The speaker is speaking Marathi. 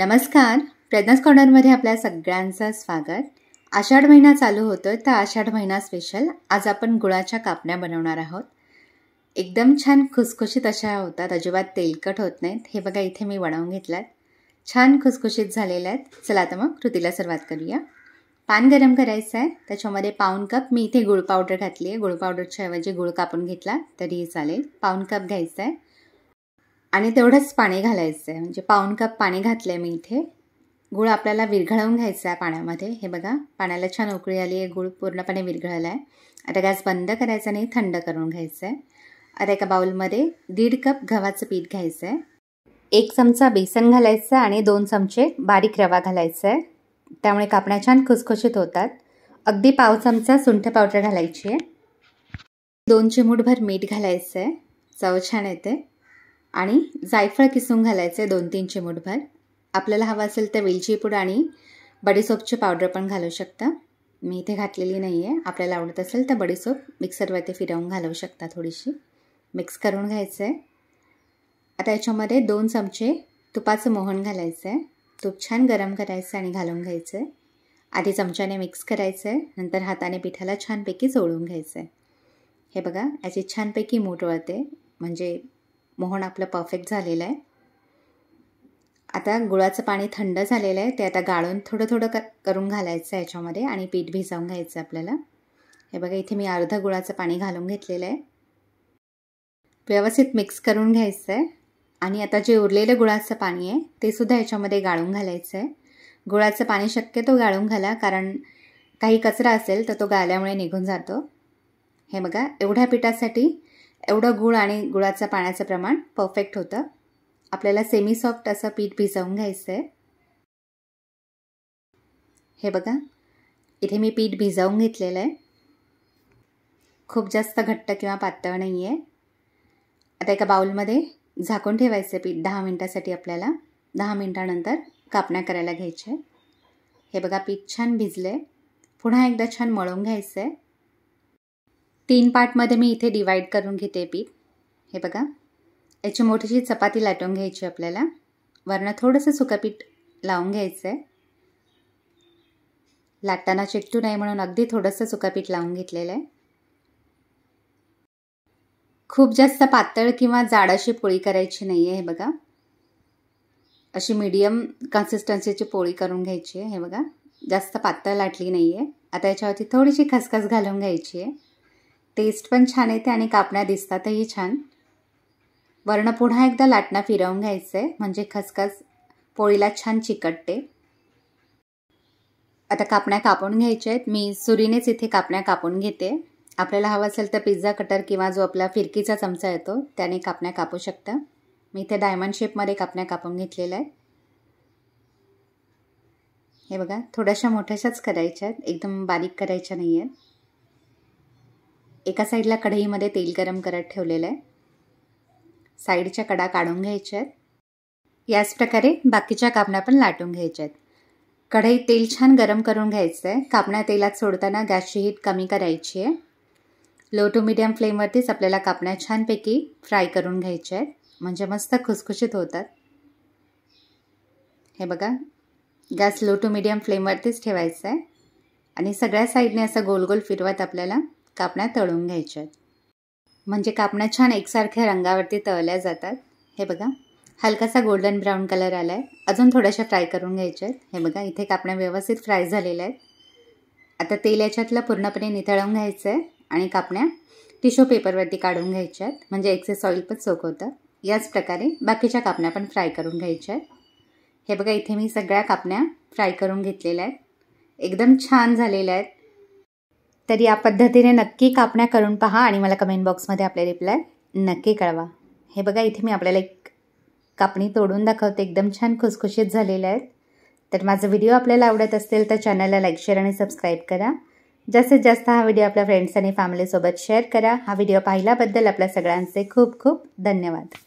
नमस्कार प्रज्ञास कॉर्नरमध्ये आपल्या सगळ्यांचं स्वागत आषाढ महिना चालू होतो तर आषाढ महिना स्पेशल आज आपण गुळाच्या कापण्या बनवणार आहोत एकदम छान खुसखुशीत अशा होतात अजिबात तेलकट होत नाहीत हे बघा इथे मी बनवून घेतल्यात छान खुसखुशीत झालेल्या आहेत चला आता मग कृतीला सुरुवात करूया पान गरम करायचं आहे त्याच्यामध्ये पाऊन कप मी इथे गुळ पावडर घातली आहे गुळ पावडरच्या ऐवजी गुळ कापून घेतला तरीही चालेल पाऊन कप घ्यायचं आहे आणि तेवढंच पाणी घालायचं आहे म्हणजे पाऊन कप पाणी घातलं आहे मी इथे गूळ आपल्याला विरघळवून घ्यायचा आहे पाण्यामध्ये हे बघा पाण्याला छान उकळी आली आहे गूळ पूर्णपणे विरघळला आहे आता गॅस बंद करायचा नाही थंड करून घ्यायचं आहे आता एका बाऊलमध्ये दीड कप गव्हाचं पीठ घ्यायचं आहे एक चमचा बेसन घालायचं आणि दोन चमचे बारीक रवा घालायचा आहे त्यामुळे कापण्या छान खुसखुशीत होतात अगदी पाव चमचा सुंठ पावडर घालायची आहे दोन चिमूटभर मीठ घालायचं आहे चव छान येते आणि जायफळ किसून घालायचे दोन तीन चिमूटभर आपल्याला हवं असेल तर वेलची पूड आणि बडीसोपचे पावडर पण घालू शकता मी इथे घातलेली नाही आहे आपल्याला आवडत असेल तर बडीसोप मिक्सरवरती फिरवून घालवू शकता थोडीशी मिक्स करून घ्यायचं आहे आता याच्यामध्ये दोन चमचे तुपाचं मोहन घालायचं आहे तूप छान गरम करायचं आणि घालून घ्यायचं आहे आधी चमच्याने मिक्स करायचं आहे नंतर हाताने पिठाला छानपैकी चोळून घ्यायचं आहे हे बघा याची छानपैकी मूठ वळते म्हणजे मोहन आपलं परफेक्ट झालेलं आहे आता गुळाचं पाणी थंड झालेलं आहे ते आता गाळून थोडं थोडं करून घालायचं आहे याच्यामध्ये आणि पीठ भिजवून घ्यायचं आपल्याला हे बघा इथे मी अर्धा गुळाचं पाणी घालून घेतलेलं आहे व्यवस्थित मिक्स करून घ्यायचं आहे आणि आता जे उरलेलं गुळाचं पाणी आहे ते सुद्धा याच्यामध्ये गाळून घालायचं आहे गुळाचं पाणी शक्यतो गाळून घाला कारण काही कचरा असेल तर तो गाळल्यामुळे निघून जातो हे बघा एवढ्या पिठासाठी एवढं गुळ आणि गुळाचं पाण्याचं प्रमाण परफेक्ट होतं आपल्याला सेमी सॉफ्ट असं पीठ भिजवून घ्यायचं आहे हे बघा इथे मी पीठ भिजवून घेतलेलं आहे खूप जास्त घट्ट किंवा पातळ नाही आहे आता एका बाऊलमध्ये झाकून ठेवायचं पीठ दहा मिनटासाठी आपल्याला दहा मिनटानंतर कापण्या करायला घ्यायचे हे बघा पीठ छान भिजलं आहे पुन्हा एकदा छान मळून घ्यायचं आहे तीन पार्टमध्ये मी इथे डिवाईड करून घेते पीठ हे बघा याची मोठीशी चपाती लाटून घ्यायची आपल्याला वरनं थोडंसं सुकंपीठ लावून घ्यायचं आहे लाटताना चिकटू नये म्हणून अगदी थोडंसं सुकापीठ लावून घेतलेलं आहे खूप जास्त पातळ किंवा जाड अशी पोळी करायची नाही आहे हे बघा अशी मीडियम कन्सिस्टन्सीची पोळी करून घ्यायची आहे हे बघा जास्त पातळ लाटली नाही आहे आता याच्यावरती थोडीशी खसखस घालून घ्यायची आहे टेस्ट पण छान येते आणि कापण्या दिसतातही छान वर्ण पुन्हा एकदा लाटणं फिरवून घ्यायचं आहे म्हणजे खसखस पोळीला छान चिकटते आता कापण्या कापून घ्यायच्या आहेत मी सुरीनेच इथे कापण्या कापून घेते आपल्याला हवं असेल तर पिझ्झा कटर किंवा जो आपला फिरकीचा चमचा येतो त्याने कापण्या कापू शकता मी इथे डायमंड शेपमध्ये कापण्या कापून घेतलेल्या आहे हे बघा थोड्याशा मोठ्याशाच करायच्या आहेत एकदम बारीक करायच्या नाही आहेत एका साईडला कढईमध्ये तेल गरम करत ठेवलेलं आहे साईडच्या कडा काढून घ्यायच्या आहेत याच प्रकारे बाकीच्या कापण्या पण लाटून घ्यायच्या आहेत कढई तेल छान गरम करून घ्यायचं आहे कापण्या तेलात सोडताना गॅसची हीट कमी करायची आहे लो टू मिडियम फ्लेमवरतीच आपल्याला कापण्या छानपैकी फ्राय करून घ्यायच्या आहेत म्हणजे मस्त खुसखुशीत होतात हे बघा गॅस लो टू मिडियम फ्लेमवरतीच ठेवायचं आहे आणि सगळ्या साईडने असं गोल गोल फिरवत आपल्याला कापण्या तळून घ्यायच्या आहेत म्हणजे कापण्या छान एकसारख्या रंगावरती तळल्या जातात हे बघा हलकासा गोल्डन ब्राऊन कलर आला आहे अजून थोड्याशा फ्राय करून घ्यायच्या आहेत हे बघा इथे कापण्या व्यवस्थित फ्राय झालेल्या आहेत आता तेल याच्यातलं पूर्णपणे नितळवून घ्यायचं आहे आणि कापण्या टिश्यू पेपरवरती काढून घ्यायच्या आहेत म्हणजे एक्सेस ऑइल पण सोक होतं याच प्रकारे बाकीच्या कापण्या पण फ्राय करून घ्यायच्या आहेत हे बघा इथे मी सगळ्या कापण्या फ्राय करून घेतलेल्या आहेत एकदम छान झालेल्या आहेत तर या पद्धतीने नक्की कापण्या करून पहा आणि मला कमेंट बॉक्समध्ये आपले रिप्लाय नक्की कळवा हे बघा इथे मी आपल्याला एक कापणी तोडून दाखवते एकदम छान खुसखुशीत झालेल्या आहेत तर माझा व्हिडिओ आपल्याला आवडत असेल तर चॅनलला लाईक शेअर आणि सबस्क्राईब करा जास्तीत जास्त हा व्हिडिओ आपल्या फ्रेंड्स आणि फॅमिलीसोबत शेअर करा हा व्हिडिओ पाहिल्याबद्दल आपल्या सगळ्यांचे खूप खूप धन्यवाद